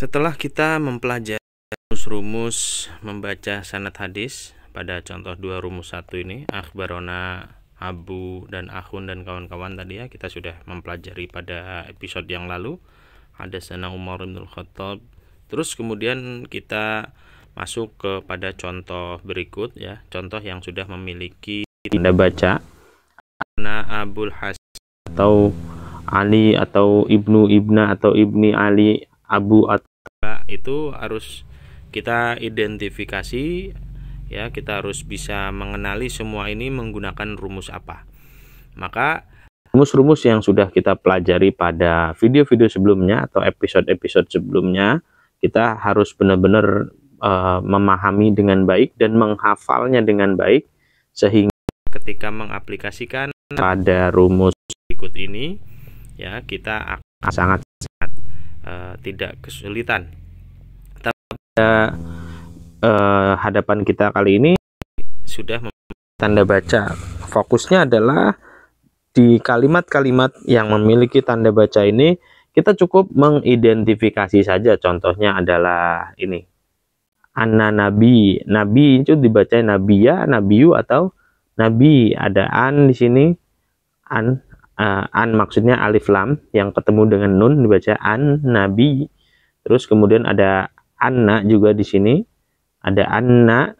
Setelah kita mempelajari rumus-rumus membaca sanad hadis pada contoh dua rumus satu ini, akhbarona, abu, dan ahun dan kawan-kawan tadi ya, kita sudah mempelajari pada episode yang lalu. Ada sana Umar bin Khattab. Terus kemudian kita masuk kepada contoh berikut ya, contoh yang sudah memiliki tanda baca. Ana Abul Hasan atau Ali atau Ibnu Ibna atau Ibni Ali Abu atau itu harus kita identifikasi ya kita harus bisa mengenali semua ini menggunakan rumus apa maka rumus-rumus yang sudah kita pelajari pada video-video sebelumnya atau episode-episode sebelumnya kita harus benar-benar uh, memahami dengan baik dan menghafalnya dengan baik sehingga ketika mengaplikasikan pada rumus berikut ini ya kita akan sangat sangat uh, eh, tidak kesulitan pada eh, hadapan kita kali ini sudah tanda baca. Fokusnya adalah di kalimat-kalimat yang memiliki tanda baca ini kita cukup mengidentifikasi saja. Contohnya adalah ini. Anna nabi. Nabi itu dibaca nabiya, nabiyu atau nabi. Ada an di sini. An uh, an maksudnya alif lam yang ketemu dengan nun dibaca an nabi. Terus kemudian ada anna juga di sini ada anna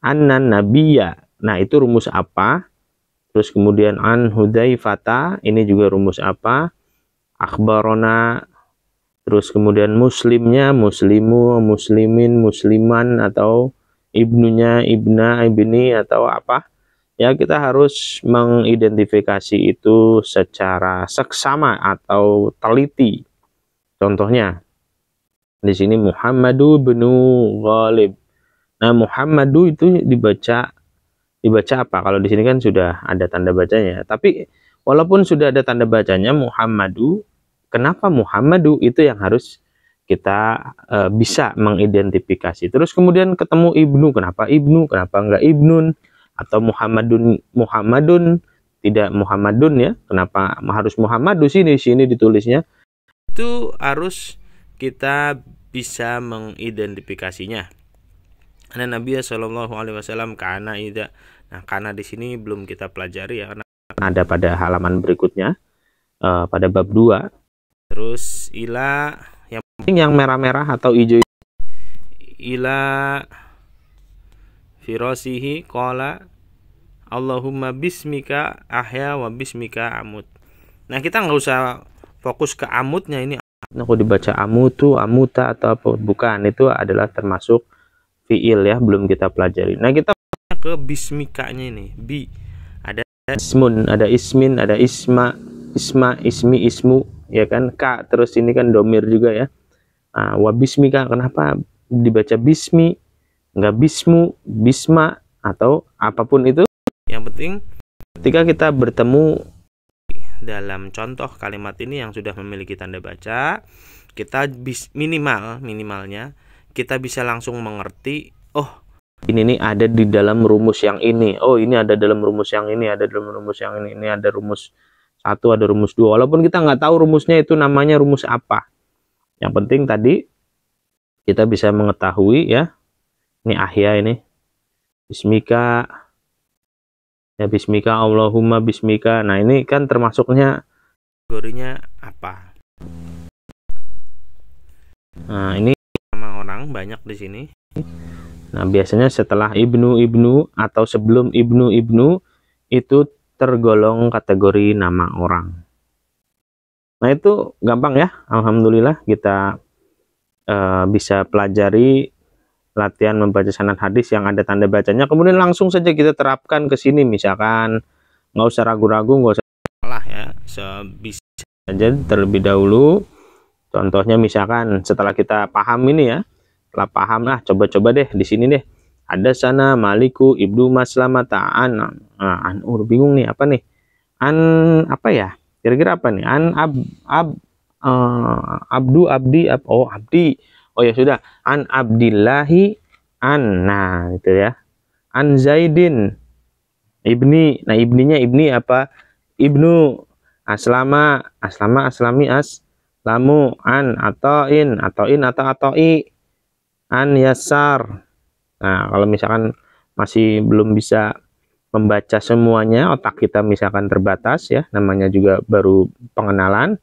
anna nabiya nah itu rumus apa terus kemudian an hudaifata ini juga rumus apa Akbarona, terus kemudian muslimnya muslimu muslimin musliman atau ibnunya ibna ibni atau apa ya kita harus mengidentifikasi itu secara seksama atau teliti contohnya di sini Muhammadu bin Ghalib. Nah, Muhammadu itu dibaca dibaca apa? Kalau di sini kan sudah ada tanda bacanya. Tapi walaupun sudah ada tanda bacanya Muhammadu, kenapa Muhammadu itu yang harus kita e, bisa mengidentifikasi. Terus kemudian ketemu Ibnu, kenapa Ibnu? Kenapa enggak Ibnun atau Muhammadun Muhammadun tidak Muhammadun ya? Kenapa harus Muhammadu sini sini ditulisnya? Itu harus kita bisa mengidentifikasinya. Karena Nabi Shallallahu Alaihi Wasallam karena tidak nah karena di sini belum kita pelajari ya karena ada pada halaman berikutnya uh, pada bab 2 terus ila yang penting yang merah-merah atau hijau ila firasihi kola Allahumma bismika ahya wa bismika amut nah kita nggak usah fokus ke amutnya ini Aku nah, dibaca amutu, amuta atau apa? Bukan, itu adalah termasuk fiil ya, belum kita pelajari. Nah, kita ke bismikanya ini. Bi ada ismun, ada ismin, ada isma, isma, ismi, ismu, ya kan? K terus ini kan domir juga ya. Nah, wa bismika kenapa dibaca bismi? Enggak bismu, bisma atau apapun itu. Yang penting ketika kita bertemu dalam contoh kalimat ini yang sudah memiliki tanda baca, kita bis, minimal minimalnya kita bisa langsung mengerti, oh ini nih ada di dalam rumus yang ini. Oh, ini ada dalam rumus yang ini, ada dalam rumus yang ini, ini ada rumus satu, ada rumus dua. Walaupun kita nggak tahu rumusnya itu namanya rumus apa. Yang penting tadi kita bisa mengetahui ya. Ini ahya ini. Bismika ya bismika Allahumma bismika nah ini kan termasuknya kategorinya apa nah ini sama orang banyak di sini nah biasanya setelah ibnu ibnu atau sebelum ibnu ibnu itu tergolong kategori nama orang nah itu gampang ya alhamdulillah kita uh, bisa pelajari latihan membaca sanad hadis yang ada tanda bacanya kemudian langsung saja kita terapkan ke sini misalkan nggak usah ragu-ragu nggak usah salah ya sebisa saja terlebih dahulu contohnya misalkan setelah kita paham ini ya setelah paham lah coba-coba deh di sini deh ada sana maliku ibnu maslamata an nah, an ur uh, bingung nih apa nih an apa ya kira-kira apa nih an ab ab uh, abdu abdi ab, oh abdi oh ya sudah an abdillahi an nah itu ya an zaidin ibni nah ibninya ibni apa ibnu aslama aslama aslami as lamu an atoin atoin atau atoi an yasar nah kalau misalkan masih belum bisa membaca semuanya otak kita misalkan terbatas ya namanya juga baru pengenalan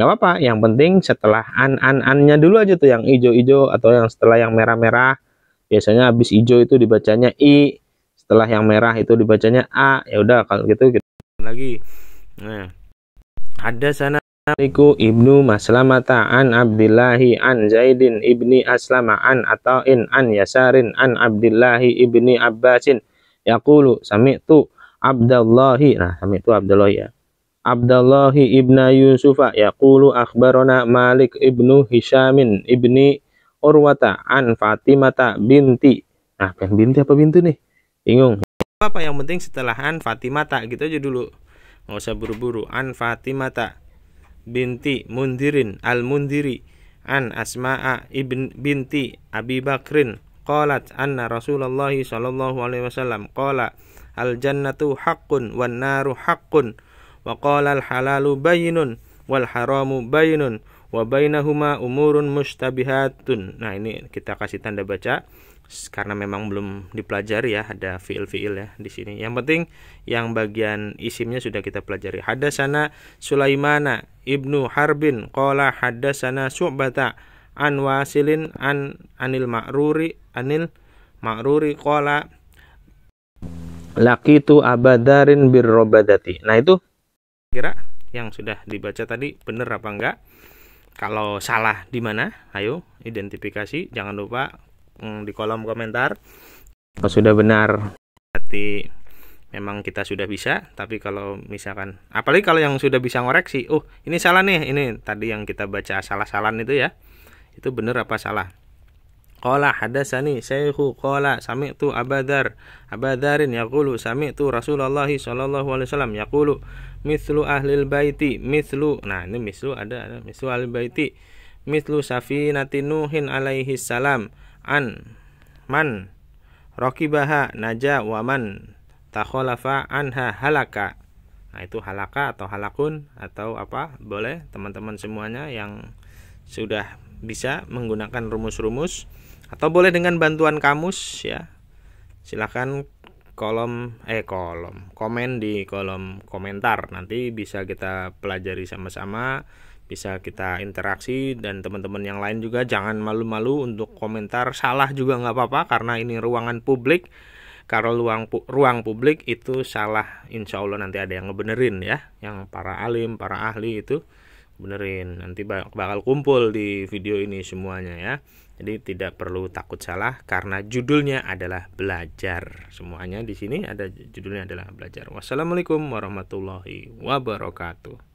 nggak apa-apa yang penting setelah an an annya dulu aja tuh yang ijo-ijo atau yang setelah yang merah-merah biasanya habis ijo itu dibacanya i setelah yang merah itu dibacanya a ya udah kalau gitu kita lagi nah ada sana Iku ibnu Maslamata an Abdillahi an Zaidin ibni Aslama an in an Yasarin an Abdillahi ibni Abbasin sami sami'tu abdullahi nah sami'tu Abdallahi ya Abdullah ibn Yusufa yaqulu akhbarana Malik ibnu Hishamin ibni Urwata an Fatimata binti. Nah, pengen binti apa bintu nih? Bingung. Apa yang penting setelah an Fatimata gitu aja dulu. Nggak usah buru-buru. An Fatimata binti Mundirin al Mundiri an Asma'a ibn binti Abi Bakrin qalat anna Rasulullah sallallahu alaihi wasallam qala al jannatu haqqun wan naru haqqun wa qala al halalu bayinun wal haramu bayinun wa bainahuma umurun mustabihatun. Nah, ini kita kasih tanda baca karena memang belum dipelajari ya ada fiil-fiil ya di sini. Yang penting yang bagian isimnya sudah kita pelajari. Hadasana Sulaimana Ibnu Harbin qala hadasana Su'bata an Wasilin an Anil Ma'ruri Anil Ma'ruri qala laqitu Abadarin birrobadati. Nah, itu kira yang sudah dibaca tadi benar apa enggak kalau salah di mana ayo identifikasi jangan lupa mm, di kolom komentar kalau sudah benar berarti memang kita sudah bisa tapi kalau misalkan apalagi kalau yang sudah bisa ngoreksi oh ini salah nih ini tadi yang kita baca salah-salah itu ya itu benar apa salah Qala hadasani syaikhu qala sami'tu Abadar Abadarin yaqulu sami'tu Rasulullah sallallahu alaihi wasallam yaqulu mislu ahlil baiti mislu nah ini mislu ada, ada mislu ahlil baiti mislu safinati nuhin alaihi salam an man roki naja wa man takhalafa anha halaka nah itu halaka atau halakun atau apa boleh teman-teman semuanya yang sudah bisa menggunakan rumus-rumus atau boleh dengan bantuan kamus ya silahkan kolom eh kolom komen di kolom komentar nanti bisa kita pelajari sama-sama bisa kita interaksi dan teman-teman yang lain juga jangan malu-malu untuk komentar salah juga nggak apa-apa karena ini ruangan publik kalau ruang pu ruang publik itu salah insya Allah nanti ada yang ngebenerin ya yang para alim para ahli itu benerin nanti bakal kumpul di video ini semuanya ya jadi tidak perlu takut salah karena judulnya adalah belajar semuanya di sini ada judulnya adalah belajar wassalamualaikum warahmatullahi wabarakatuh